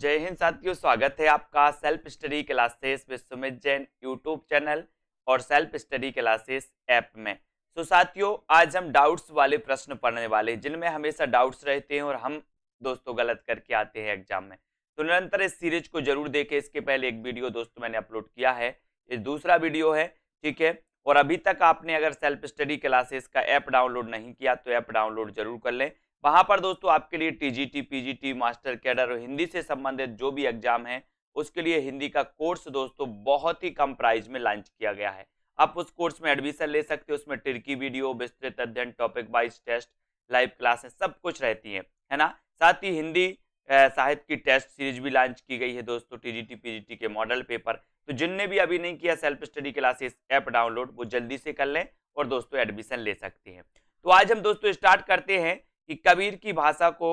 जय हिंद साथियों स्वागत है आपका Self Study Classes with Sumit Jain YouTube channel और सेल्फ स्टडी क्लासेस ऐप में तो so, साथियों आज हम डाउट्स वाले प्रश्न पढ़ने वाले जिनमें हमेशा डाउट्स रहते हैं और हम दोस्तों गलत करके आते हैं एग्जाम में तो निरंतर इस सीरीज को जरूर देखें इसके पहले एक वीडियो दोस्तों मैंने अपलोड किया है ये दूसरा वीडियो है ठीक है और अभी तक आपने अगर सेल्फ स्टडी क्लासेस का ऐप डाउनलोड नहीं किया तो ऐप डाउनलोड जरूर कर लें वहां पर दोस्तों आपके लिए टीजीटी पीजीटी मास्टर कैडर और हिंदी से संबंधित जो भी एग्जाम है उसके लिए हिंदी का कोर्स दोस्तों बहुत ही कम प्राइस में लॉन्च किया गया है आप उस कोर्स में एडमिशन ले सकते हो उसमें टिरकी वीडियो विस्तृत अध्ययन topic wise test live classes सब कुछ रहती हैं है ना साथ ही हिंदी साहित्य की टेस्ट सीरीज भी लॉन्च की गई है दोस्तों टीजीटी पीजीटी के मॉडल पेपर तो जिनने भी अभी नहीं किया Self Study Classes app download वो जल्दी से कर लें और दोस्तों एडमिशन ले सकते हैं तो आज हम दोस्तों स्टार्ट करते हैं कि कबीर की भाषा को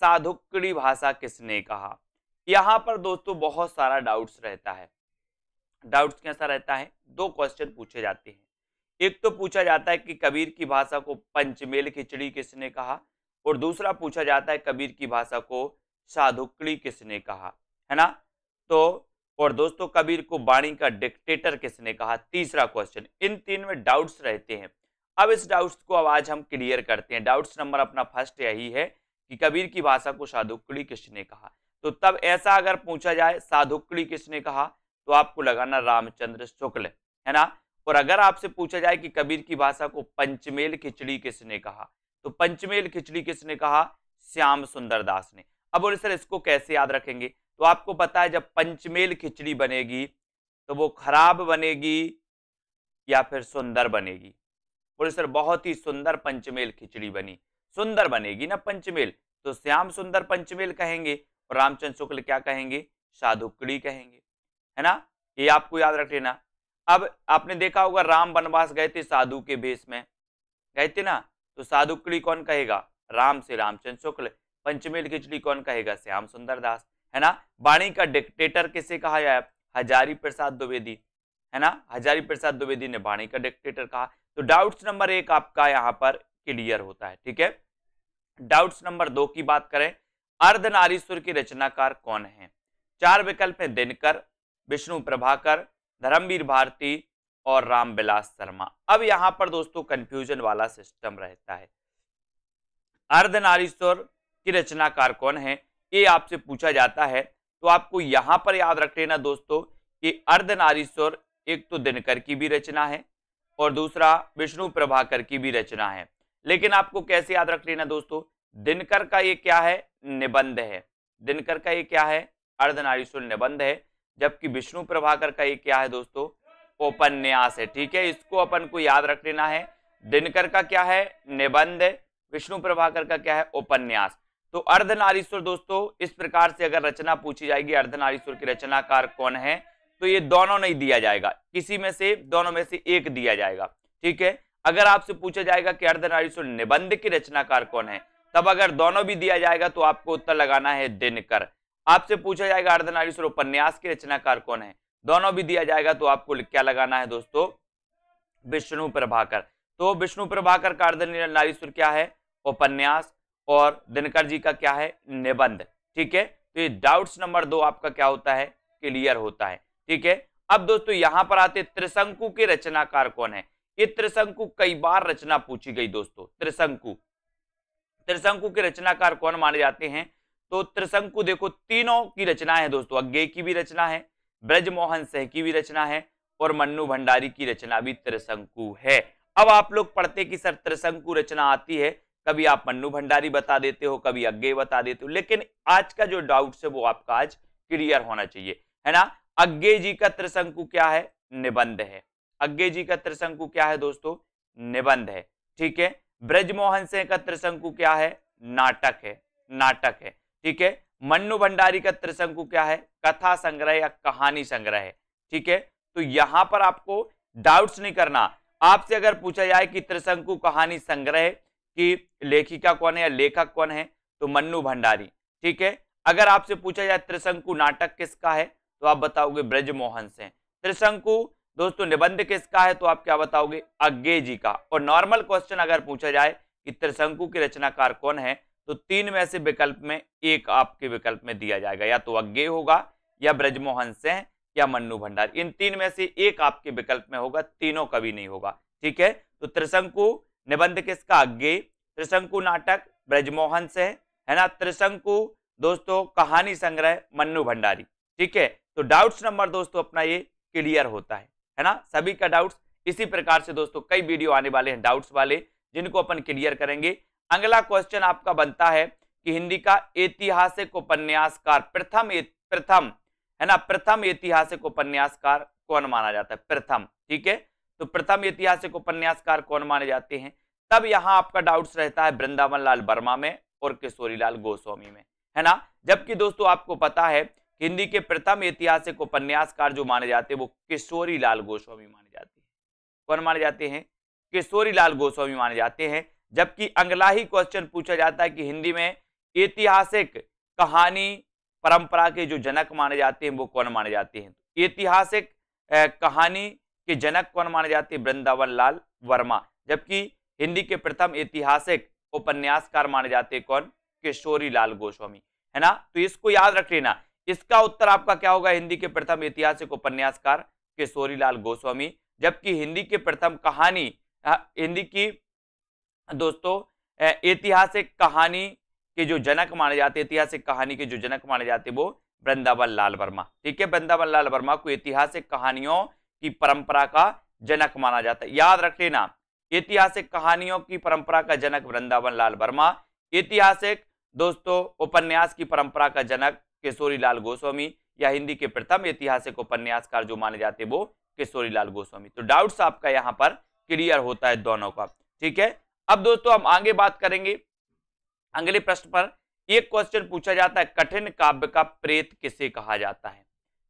साधुकड़ी भाषा किसने कहा यहाँ पर दोस्तों बहुत सारा डाउट्स रहता है डाउट्स कैसा रहता है दो क्वेश्चन पूछे जाते हैं एक तो पूछा जाता है कि कबीर की भाषा को पंचमेल खिचड़ी किसने कहा और दूसरा पूछा जाता है कबीर की भाषा को साधुकड़ी किसने कहा है ना तो और दोस्तों कबीर को बाणी का डिक्टेटर किसने कहा तीसरा क्वेश्चन इन तीन में डाउट्स रहते हैं अब इस डाउट्स को आवाज हम क्लियर करते हैं डाउट्स नंबर अपना फर्स्ट यही है कि कबीर की भाषा को साधुक्कड़ी किसने कहा तो तब ऐसा अगर पूछा जाए साधुक्कड़ी किसने कहा तो आपको लगाना रामचंद्र शुक्ल है ना और अगर आपसे पूछा जाए कि कबीर की भाषा को पंचमेल खिचड़ी किसने कहा तो पंचमेल खिचड़ी किसने कहा श्याम सुंदर दास ने अब बोले सर इसको कैसे याद रखेंगे तो आपको पता है जब पंचमेल खिचड़ी बनेगी तो वो खराब बनेगी या फिर सुंदर बनेगी बोले सर बहुत ही सुंदर पंचमेल खिचड़ी बनी सुंदर बनेगी ना पंचमेल तो श्याम सुंदर पंचमेल कहेंगे और रामचंद्र शुक्ल क्या कहेंगे साधुकड़ी कहेंगे है ना ये आपको याद रख लेना अब आपने देखा होगा राम वनवास गए थे साधु के भेष में गए थे ना तो साधुकड़ी कौन कहेगा राम से रामचंद्र शुक्ल पंचमेल खिचड़ी कौन कहेगा श्याम सुंदर दास है ना वाणी का डिक्टेटर किसे कहा जाए हजारी प्रसाद द्विवेदी है ना हजारी प्रसाद द्विवेदी ने वाणी का डिक्टेटर कहा तो डाउट्स नंबर एक आपका यहां पर क्लियर होता है ठीक है डाउट्स नंबर दो की बात करें अर्धनारीश्वर की रचनाकार कौन है चार विकल्प है दिनकर विष्णु प्रभाकर धर्मवीर भारती और रामविलास शर्मा अब यहां पर दोस्तों कंफ्यूजन वाला सिस्टम रहता है अर्धनारीश्वर की रचनाकार कौन है ये आपसे पूछा जाता है तो आपको यहां पर याद रख लेना दोस्तों कि अर्धनारीश्वर एक तो दिनकर की भी रचना है और दूसरा विष्णु प्रभाकर की भी रचना है लेकिन आपको कैसे याद रख लेना दोस्तों दिनकर का ये क्या है निबंध है दिनकर का ये क्या है अर्धनारीश्वर निबंध है जबकि विष्णु प्रभाकर का ये क्या है दोस्तों उपन्यास है ठीक है इसको अपन को याद रख लेना है दिनकर का क्या है निबंध विष्णु प्रभाकर का क्या है उपन्यास तो अर्धनारीश्वर दोस्तों इस प्रकार से अगर रचना पूछी जाएगी अर्धनारीश्वर की रचनाकार कौन है तो ये दोनों नहीं दिया जाएगा किसी में से दोनों में से एक दिया जाएगा ठीक है अगर आपसे पूछा जाएगा कि अर्धनारीश्वर निबंध के रचनाकार कौन है तब अगर दोनों भी दिया जाएगा तो आपको उत्तर लगाना है दिनकर आपसे पूछा जाएगा अर्धनारीश्वर उपन्यास के रचनाकार कौन है दोनों भी दिया जाएगा तो आपको क्या लगाना है दोस्तों विष्णु प्रभाकर तो विष्णु प्रभाकर का अर्धनारीश्वर क्या है उपन्यास और दिनकर जी का क्या है निबंध ठीक है तो ये डाउट्स नंबर दो आपका क्या होता है क्लियर होता है ठीक है अब दोस्तों यहां पर आते त्रिशंकु के रचनाकार कौन है ये त्रिशंकु कई बार रचना पूछी गई दोस्तों त्रिशंकु त्रिशंकु के रचनाकार कौन माने जाते हैं तो त्रिशंकु देखो तीनों की रचना है दोस्तों अज्ञे की भी रचना है ब्रजमोहन सह की भी रचना है और मन्नू भंडारी की रचना भी त्रिशंकु है अब आप लोग पढ़ते कि सर त्रिशंकु रचना आती है कभी आप मन्नू भंडारी बता देते हो कभी अज्ञे बता देते हो लेकिन आज का जो डाउट है वो आपका आज क्लियर होना चाहिए है ना अज्ञे जी का त्रिशंकु क्या है निबंध है अज्ञे जी का त्रिशंकु क्या है दोस्तों निबंध है ठीक है ब्रजमोहन सिंह का त्रिशंकु क्या है नाटक है नाटक है ठीक है मन्नू भंडारी का त्रिशंकु क्या है कथा संग्रह या कहानी संग्रह है ठीक है तो यहां पर आपको डाउट्स नहीं करना आपसे अगर पूछा जाए कि त्रिशंकु कहानी संग्रह की लेखिका कौन है या लेखक कौन है तो मन्नू भंडारी ठीक है अगर आपसे पूछा जाए त्रिशंकु नाटक किसका है तो आप बताओगे ब्रजमोहन से त्रिशंकु दोस्तों निबंध किसका है तो आप क्या बताओगे अज्ञे जी का और नॉर्मल क्वेश्चन अगर पूछा जाए कि त्रिशंकु के रचनाकार कौन है तो तीन में से विकल्प में एक आपके विकल्प में दिया जाएगा या तो अज्ञे होगा या ब्रजमोहन से या मन्नू भंडार इन तीन में से एक आपके विकल्प में होगा तीनों कभी नहीं होगा ठीक है तो त्रिशंकु निबंध किसका अज्ञे त्रिशंकु नाटक ब्रजमोहन से है ना त्रिशंकु दोस्तों कहानी संग्रह मन्नू भंडारी ठीक है तो डाउट्स नंबर दोस्तों अपना ये क्लियर होता है है ना सभी का डाउट्स इसी प्रकार से दोस्तों कई वीडियो आने वाले हैं डाउट्स वाले जिनको अपन क्लियर करेंगे अगला क्वेश्चन आपका बनता है कि हिंदी का ऐतिहासिक उपन्यासकार प्रथम प्रथम है ना प्रथम ऐतिहासिक उपन्यासकार कौन माना जाता है प्रथम ठीक है तो प्रथम ऐतिहासिक उपन्यासकार कौन माने जाते हैं तब यहाँ आपका डाउट्स रहता है वृंदावन लाल वर्मा में और किशोरीलाल गोस्वामी में है ना जबकि दोस्तों आपको पता है हिंदी के प्रथम ऐतिहासिक उपन्यासकार जो माने जाते हैं वो किशोरी लाल गोस्वामी माने जाते हैं कौन माने जाते हैं किशोरी लाल गोस्वामी माने जाते हैं जबकि अगला ही क्वेश्चन पूछा जाता है कि हिंदी में ऐतिहासिक कहानी परंपरा के जो जनक माने जाते हैं वो कौन माने जाते हैं ऐतिहासिक कहानी के जनक कौन माने जाते हैं वृंदावन लाल वर्मा जबकि हिंदी के प्रथम ऐतिहासिक उपन्यासकार माने जाते हैं कौन किशोरी लाल गोस्वामी है ना तो इसको याद रख लेना इसका उत्तर आपका क्या होगा हिंदी के प्रथम ऐतिहासिक उपन्यासकार किशोरी लाल गोस्वामी जबकि हिंदी के प्रथम कहानी हिंदी की दोस्तों ऐतिहासिक कहानी के जो जनक माने जाते ऐतिहासिक कहानी के जो जनक माने जाते वो वृंदावन लाल वर्मा ठीक है वृंदावन लाल वर्मा को ऐतिहासिक कहानियों की परंपरा का जनक माना जाता है याद रख लेना ऐतिहासिक कहानियों की परंपरा का जनक वृंदावन लाल वर्मा ऐतिहासिक दोस्तों उपन्यास की परंपरा का जनक लाल गोस्वामी या हिंदी के प्रथम ऐतिहासिक उपन्यासकार जो माने जाते वो किशोरी लाल गोस्वामी तो डाउट्स आपका यहाँ पर क्लियर होता है दोनों का ठीक है अब दोस्तों हम आगे बात करेंगे अगले प्रश्न पर एक क्वेश्चन पूछा जाता है कठिन काव्य का प्रेत किसे कहा जाता है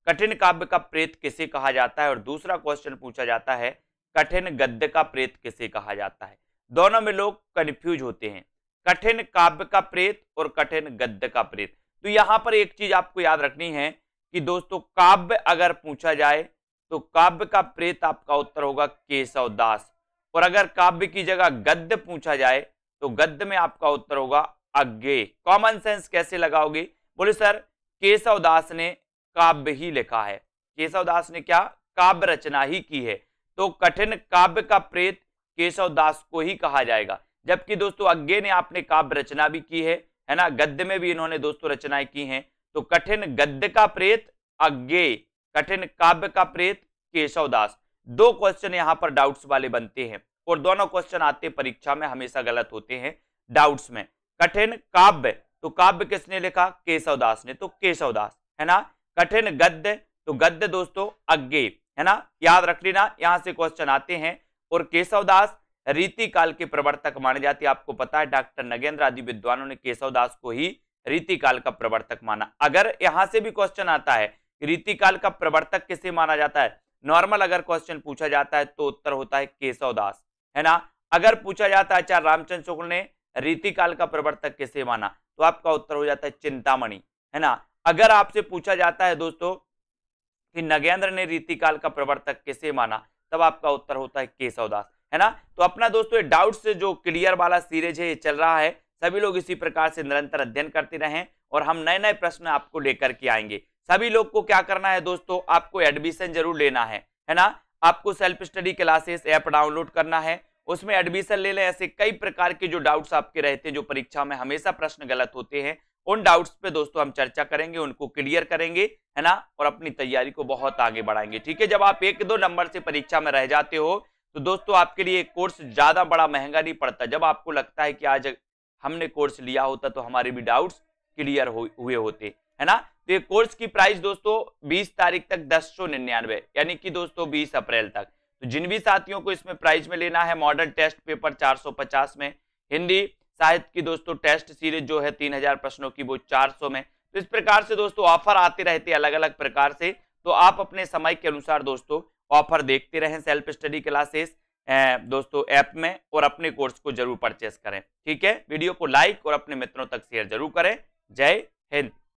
कठिन काव्य का प्रेत किसे कहा जाता है और दूसरा क्वेश्चन पूछा जाता है कठिन गद्य का प्रेत किसे कहा जाता है दोनों में लोग कन्फ्यूज होते हैं कठिन काव्य का प्रेत और कठिन गद्य का प्रेत तो यहां पर एक चीज आपको याद रखनी है कि दोस्तों काव्य अगर पूछा जाए तो काव्य का प्रेत आपका उत्तर होगा केशव दास और अगर काव्य की जगह गद्य पूछा जाए तो गद्य में आपका उत्तर होगा अज्ञे कॉमन सेंस कैसे लगाओगे बोले सर केशव दास ने काव्य ही लिखा है केशव दास ने क्या काव्य रचना ही की है तो कठिन काव्य का प्रेत केशव दास को ही कहा जाएगा जबकि दोस्तों अज्ञे ने आपने काव्य रचना भी की है है ना गद्य में भी इन्होंने दोस्तों रचनाएं की हैं तो कठिन गद्य का प्रेत अज्ञे कठिन काव्य का प्रेत केशवदास दो क्वेश्चन यहाँ पर डाउट्स वाले बनते हैं और दोनों क्वेश्चन आते परीक्षा में हमेशा गलत होते हैं डाउट्स में कठिन काव्य तो काव्य किसने लिखा केशवदास ने तो केशवदास है ना कठिन गद्य तो गद्य दोस्तों अज्ञे है ना याद रख लेना यहां से क्वेश्चन आते हैं और केशवदास रीति काल के प्रवर्तक माने जाते हैं आपको पता है डॉक्टर नगेंद्र आदि विद्वानों ने केशव दास को ही रीति काल का प्रवर्तक माना अगर यहां से भी क्वेश्चन आता है रीति काल का प्रवर्तक किसे माना जाता है नॉर्मल अगर क्वेश्चन पूछा जाता है तो उत्तर होता है केशव दास है ना अगर पूछा जाता है आचार्य रामचंद्र शुक्ल ने रीति काल का प्रवर्तक किसे माना तो आपका उत्तर हो जाता है चिंतामणि है ना अगर आपसे पूछा जाता है दोस्तों कि नगेंद्र ने रीतिकाल का प्रवर्तक किसे माना तब आपका उत्तर होता है केशव दास है ना तो अपना दोस्तों डाउट से जो क्लियर वाला सीरीज है ये चल रहा है सभी लोग इसी प्रकार से निरंतर अध्ययन करते रहें और हम नए नए प्रश्न आपको लेकर के आएंगे सभी लोग को क्या करना है दोस्तों आपको एडमिशन जरूर लेना है है ना आपको Self Study Classes app download करना है उसमें एडमिशन ले लें ऐसे कई प्रकार के जो डाउट्स आपके रहते हैं जो परीक्षा में हमेशा प्रश्न गलत होते हैं उन डाउट्स पे दोस्तों हम चर्चा करेंगे उनको क्लियर करेंगे है ना और अपनी तैयारी को बहुत आगे बढ़ाएंगे ठीक है जब आप एक दो नंबर से परीक्षा में रह जाते हो तो दोस्तों आपके लिए कोर्स ज़्यादा बड़ा महंगा नहीं पड़ता जब आपको लगता है कि आज हमने कोर्स लिया होता तो हमारे भी डाउट्स क्लियर हुए होते है ना तो ये कोर्स की प्राइस दोस्तों 20 तारीख तक दस सौ निन्यानवे यानी कि दोस्तों 20 अप्रैल तक तो जिन भी साथियों को इसमें प्राइस में लेना है मॉडल टेस्ट पेपर 450 में हिंदी साहित्य की दोस्तों टेस्ट सीरीज जो है 3000 प्रश्नों की वो 400 में तो इस प्रकार से दोस्तों ऑफर आते रहते अलग अलग प्रकार से तो आप अपने समय के अनुसार दोस्तों ऑफर देखते रहें सेल्फ स्टडी क्लासेस दोस्तों ऐप में और अपने कोर्स को जरूर परचेस करें ठीक है वीडियो को लाइक और अपने मित्रों तक शेयर जरूर करें जय हिंद